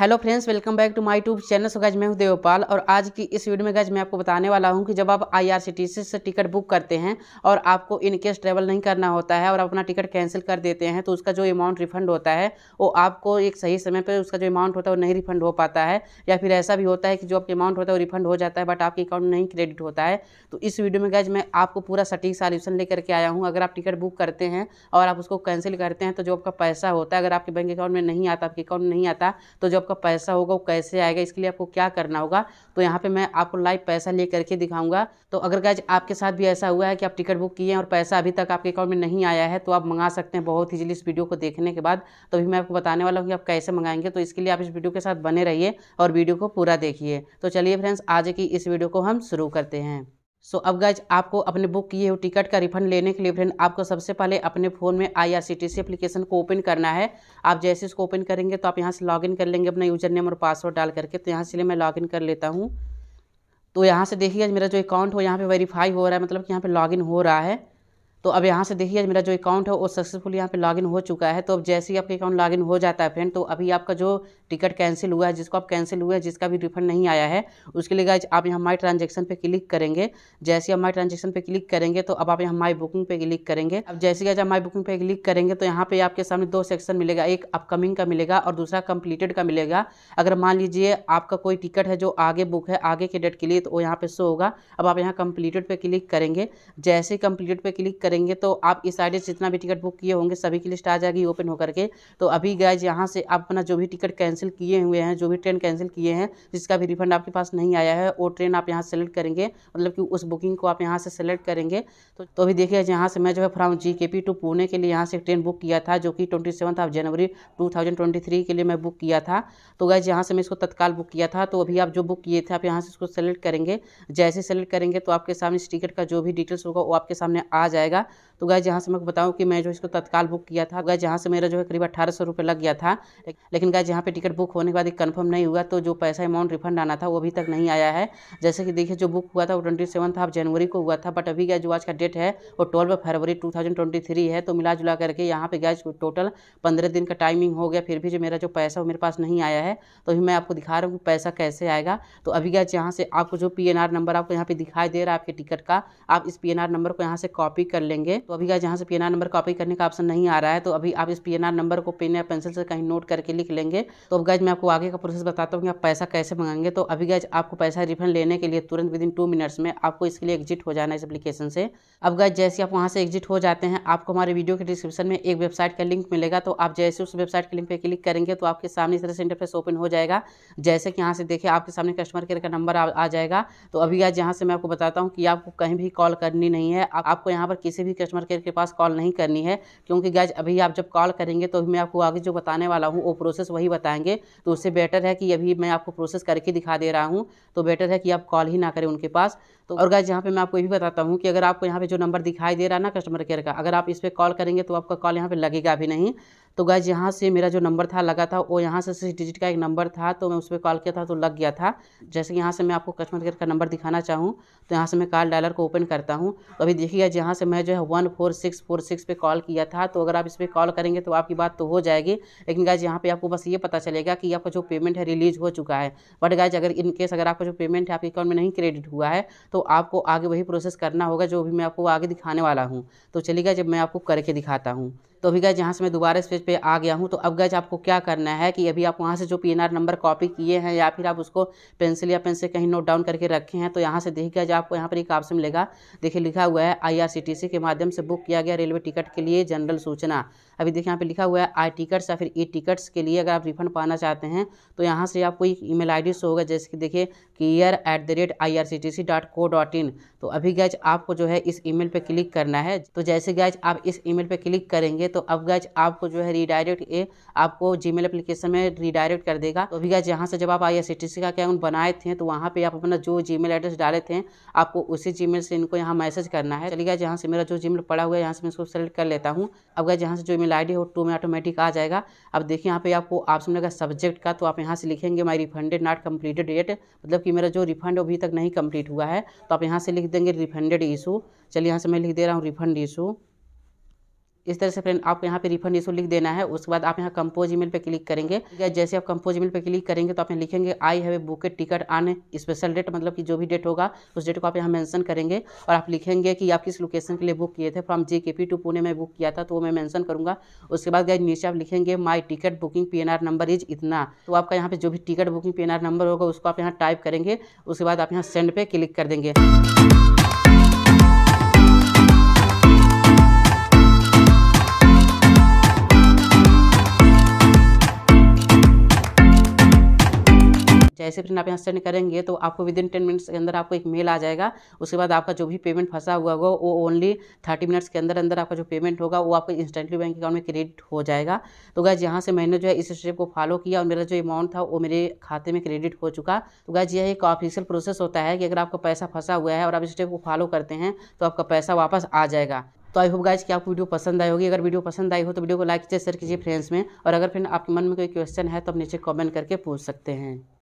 hello friends welcome back to my tube channel so guys मैं हूं देवपाल और आज की इस वीडियो में गज मैं आपको बताने वाला हूं कि जब आप आईआरसीटीसी से टिकट बुक करते हैं और आपको इन केस ट्रैवल नहीं करना होता है और आप अपना टिकट कैंसिल कर देते हैं तो उसका जो अमाउंट रिफंड होता है वो आपको एक सही समय पर उसका जो अमाउंट होता है वो नहीं रिफंड हो पाता है या फिर ऐसा भी होता है कि जो आपका अमाउंट होता है वो रिफंड हो जाता है बट आपके अकाउंट नहीं क्रेडिट होता है तो इस वीडियो में गज मैं आपको पूरा सटीक सॉल्यूशन लेकर के आया हूँ अगर आप टिकट बुक करते हैं और आप उसको कैंसिल करते हैं तो जो आपका पैसा होता है अगर आपके बैंक अकाउंट में नहीं आता आपके अकाउंट में नहीं आता तो जो आपका पैसा होगा वो कैसे आएगा इसके लिए आपको क्या करना होगा तो यहाँ पे मैं आपको लाइव पैसा ले करके दिखाऊंगा तो अगर गैज आपके साथ भी ऐसा हुआ है कि आप टिकट बुक किए हैं और पैसा अभी तक आपके अकाउंट में नहीं आया है तो आप मंगा सकते हैं बहुत ईजिली इस वीडियो को देखने के बाद तो अभी मैं आपको बताने वाला हूँ कि आप कैसे मंगाएंगे तो इसके लिए आप इस वीडियो के साथ बने रहिए और वीडियो को पूरा देखिए तो चलिए फ्रेंड्स आज की इस वीडियो को हम शुरू करते हैं सो अब गैज आपको अपने बुक किए हुए टिकट का रिफंड लेने के लिए फ्रेंड आपको सबसे पहले अपने फ़ोन में I R C T C application को ओपन करना है आप जैसे इसको ओपन करेंगे तो आप यहाँ से लॉगिन कर लेंगे अपना यूजर नेम और पासवर्ड डाल करके तो यहाँ से मैं लॉगिन कर लेता हूँ तो यहाँ से देखिए मेरा जो अकाउंट हो यहाँ पे वेरीफाई हो रहा है मतलब कि यहाँ पर लॉगिन हो रहा है तो अब यहाँ से देखिए मेरा जो अकाउंट है वो सक्सेसफुल यहाँ पे लॉगिन हो चुका है तो अब जैसे ही आपका अकाउंट लॉगिन हो जाता है फ्रेंड तो अभी आपका जो टिकट कैंसिल हुआ है जिसको आप कैंसिल हुआ है जिसका भी रिफंड नहीं आया है उसके लिए गाइज आप यहाँ माई ट्रांजेक्शन पे क्लिक करेंगे जैसे आप माई ट्रांजेक्शन पे क्लिक करेंगे तो अब आप यहाँ माई बुकिंग पे क्लिक करेंगे अब जैसे कि आप माई बुकिंग पे क्लिक करेंगे तो यहाँ पे आपके सामने दो सेक्शन मिलेगा एक अपकमिंग का मिलेगा और दूसरा कंप्लीटेड का मिलेगा अगर मान लीजिए आपका कोई टिकट है जो आगे बुक है आगे के डेट के लिए तो वो यहाँ पे शो होगा अब आप यहाँ कंप्लीटेड पे क्लिक करेंगे जैसे कंप्लीटेड पे क्लिक करेंगे तो आप इस साइड जितना भी टिकट बुक किए होंगे सभी की लिस्ट आ जाएगी ओपन होकर के तो अभी गाइज यहाँ से आप अपना जो भी टिकट कैंसिल कैंसिल किए हुए हैं जो भी ट्रेन कैंसिल किए हैं जिसका भी रिफंड आपके पास नहीं आया है वो ट्रेन आप यहाँ सेलेक्ट करेंगे मतलब कि उस बुकिंग को आप यहाँ से सेलेक्ट करेंगे तो तो अभी देखिए यहाँ से मैं जो है फ्राम जी के पी टू पुणे के लिए यहाँ से ट्रेन बुक किया था जो कि twenty seven of January two thousand twenty three के लिए मैं बुक किया था तो गैस यहाँ से मैं इसको तत्काल बुक किया था तो अभी आप जो बुक किए थे आप यहाँ से इसको सेलेक्ट करेंगे जैसे सेलेक्ट करेंगे तो आपके सामने इस टिकट का जो भी डिटेल्स होगा वो आपके सामने आ जाएगा तो गए जहाँ से मैं बताऊँ कि मैं जो इसको तत्काल बुक किया था गए जहाँ से मेरा जो है करीब अट्ठारह सौ रुपये लग गया था लेकिन गाय जहाँ पर टिकट बुक होने के बाद कन्फर्म नहीं हुआ तो जो पैसा अमाउंट रिफंड आना था वो अभी तक नहीं आया है जैसे कि देखिए जो बुक हुआ था वो ट्वेंटी सेवन्थ ऑफ जनवरी को हुआ था बट अभी गया जो आज का डेट है वो twelve February two thousand twenty three है तो मिला जुला करके यहाँ पे गया टोटल पंद्रह दिन का टाइमिंग हो गया फिर भी जो मेरा जो पैसा वो मेरे पास नहीं आया है तो अभी मैं आपको दिखा रहा हूँ पैसा कैसे आएगा तो अभी गया जहाँ से आपको जो पी नंबर आपको यहाँ पर दिखाई दे रहा है आपके टिकट का आप इस पी नंबर को यहाँ से कॉपी कर लेंगे तो अभी का जहाँ से पी नंबर कॉपी करने का ऑप्शन नहीं आ रहा है तो अभी आप इस पी नंबर को पेन या पेंसिल से कहीं नोट करके लिख लेंगे तो अब गज मैं आपको आगे का प्रोसेस बताता हूँ कि आप पैसा कैसे मंगाएंगे तो अभी गाइज आपको पैसा रिफंड लेने के लिए तुरंत विद इन टू मिनट्स में आपको इसके लिए एग्जिट हो जाना है इस एप्लीकेशन से अब गाइज जैसे आप वहाँ से एग्जिट हो जाते हैं आपको हमारे वीडियो के डिस्क्रिप्शन में एक वेबसाइट का लिंक मिलेगा तो आप जैसे उस वेबसाइट के लिंक पर क्लिक करेंगे तो आपके सामने इस तरह से इंटरफेस ओपन हो जाएगा जैसे कि यहाँ से देखे आपके सामने कस्टमर केयर का नंबर आ जाएगा तो अभी गज यहाँ से मैं आपको बताता हूँ कि आपको कहीं भी कॉल करनी नहीं है आपको यहाँ पर किसी भी कस्टमर कस्टमर केयर के पास कॉल नहीं करनी है क्योंकि गैज अभी आप जब कॉल करेंगे तो मैं आपको आगे जो बताने वाला हूँ वो प्रोसेस वही बताएंगे तो उससे बेटर है कि अभी मैं आपको प्रोसेस करके दिखा दे रहा हूँ तो बेटर है कि आप कॉल ही ना करें उनके पास तो और गाइज यहाँ पे मैं आपको ये भी बताता हूँ कि अगर आपको यहाँ पे जो नंबर दिखाई दे रहा है ना कस्टमर केयर का अगर आप इस पर कॉल करेंगे तो आपका कॉल यहाँ पे लगेगा भी नहीं तो गाइज यहाँ से मेरा जो नंबर था लगा था वो यहाँ से सिक्स डिजिट का एक नंबर था तो मैं उस पर कॉल किया था तो लग गया था जैसे कि यहाँ से मैं आपको कस्टमर केयर का नंबर दिखाना चाहूँ तो यहाँ से मैं कॉल डायलर को ओपन करता हूँ तो अभी देखिएगा जहाँ से मैं जो है one four six four six पर कॉल किया था तो अगर आप इस पर कॉल करेंगे तो आपकी बात तो हो जाएगी लेकिन गाइज यहाँ पर आपको बस ये पता चलेगा कि आपका जो पेमेंट है रिलीज हो चुका है बट गाइज अगर इनकेस अगर आपका जो पेमेंट है आपके अकाउंट में नहीं क्रेडिट हुआ है तो आपको आगे वही प्रोसेस करना होगा जो भी मैं आपको आगे दिखाने वाला हूँ तो चलेगा जब मैं आपको करके दिखाता हूँ तो अभी गैज यहाँ से मैं दोबारा इस पेज पे आ गया हूँ तो अब गैज आपको क्या करना है कि अभी आप वहाँ से जो पीएनआर नंबर कॉपी किए हैं या फिर आप उसको पेंसिल या पेन से कहीं नोट डाउन करके रखे हैं तो यहाँ से देखिए गैज आपको यहाँ पर एक ऑप्शन मिलेगा देखिए लिखा हुआ है आईआरसीटीसी के माध्यम से बुक किया गया रेलवे टिकट के लिए जनरल सूचना अभी देखिए यहाँ पर लिखा हुआ है आई टिकट्स या फिर ई e टिकट्स के लिए अगर आप रिफंड पाना चाहते हैं तो यहाँ से आपको एक ई मेल आई होगा जैसे कि देखिए care at the rate I R C T C dot co dot in तो अभी गैज आपको जो है इस ईमेल पे क्लिक करना है तो जैसे गैज आप इस ईमेल पे क्लिक करेंगे तो अब गैज आपको जो है रिडायरेक्ट ये आपको जी मेल एप्लीकेशन में रिडायरेक्ट कर देगा तो अभी गैज यहाँ से जब आप आई का अकाउंट बनाए थे तो वहाँ पर आप अपना जो जी एड्रेस डाले थे आपको उसी जी से इनको यहाँ मैसेज करना है चलिए गैज यहाँ से मेरा जो जी पड़ा हुआ है यहाँ से मैं इसको सेलेक्ट कर लेता हूँ अब गैज यहाँ से जो ई मेल आई हो टू में ऑटोमेटिक आ जाएगा अब देखिए यहाँ पे आपको ऑप्शन लगा सब्जेक्ट का तो आप यहाँ से लिखेंगे my refunded not completed date मतलब कि मेरा जो रिफंड अभी तक नहीं कम्प्लीट हुआ है तो आप यहाँ से लिख देंगे रिफंडेड इशू चलिए यहाँ से मैं लिख दे रहा हूँ रिफंड ईशू इस तरह से फ्रेंड आप यहाँ पे रिफंड इशू लिख देना है उसके बाद आप यहाँ कंपोज ईमेल पे क्लिक करेंगे या जैसे आप कंपोज ईमेल पे क्लिक करेंगे तो आप यहाँ लिखेंगे आई हैव ए टिकट आने स्पेशल डेट मतलब कि जो भी डेट होगा उस डेट को आप यहाँ मैंसन करेंगे और आप लिखेंगे कि आप किस लोकेशन के लिए बुक किए थे फ्रॉम जे टू पुणे में बुक किया था तो वो मैं मैंसन करूँगा उसके बाद गए नीचे आप लिखेंगे my ticket booking P number is इतना तो आपका यहाँ पे जो भी टिकट बुकिंग पी नंबर होगा उसको आप यहाँ टाइप करेंगे उसके बाद आप यहाँ सेंड पे क्लिक कर देंगे कैसे प्रिंट आप यहाँ सेंड करेंगे तो आपको विद इन टेन मिनट्स के अंदर आपको एक मेल आ जाएगा उसके बाद आपका जो भी पेमेंट फंसा हुआ होगा वो ओनली थर्टी मिनट्स के अंदर अंदर आपका जो पेमेंट होगा वो आपको इंस्टेंटली बैंक अकाउंट में क्रेडिट हो जाएगा तो गैज यहाँ से मैंने जो है इस स्टेप को फॉलो किया और मेरा जो अमाउंट था वो मेरे खाते में क्रेडिट हो चुका तो गैज यह एक ऑफिशियल प्रोसेस होता है कि अगर आपका पैसा फंसा हुआ है और आप इस स्टेप को फॉलो करते हैं तो आपका पैसा वापस आ जाएगा तो आई होप गाइज कि आपको वीडियो पसंद आई होगी अगर वीडियो पसंद आई हो तो वीडियो को लाइक कीजिए शेयर कीजिए फ्रेंड्स में और अगर फ्रेंड आपके मन में कोई क्वेश्चन है तो आप नीचे कमेंट करके पूछ सकते हैं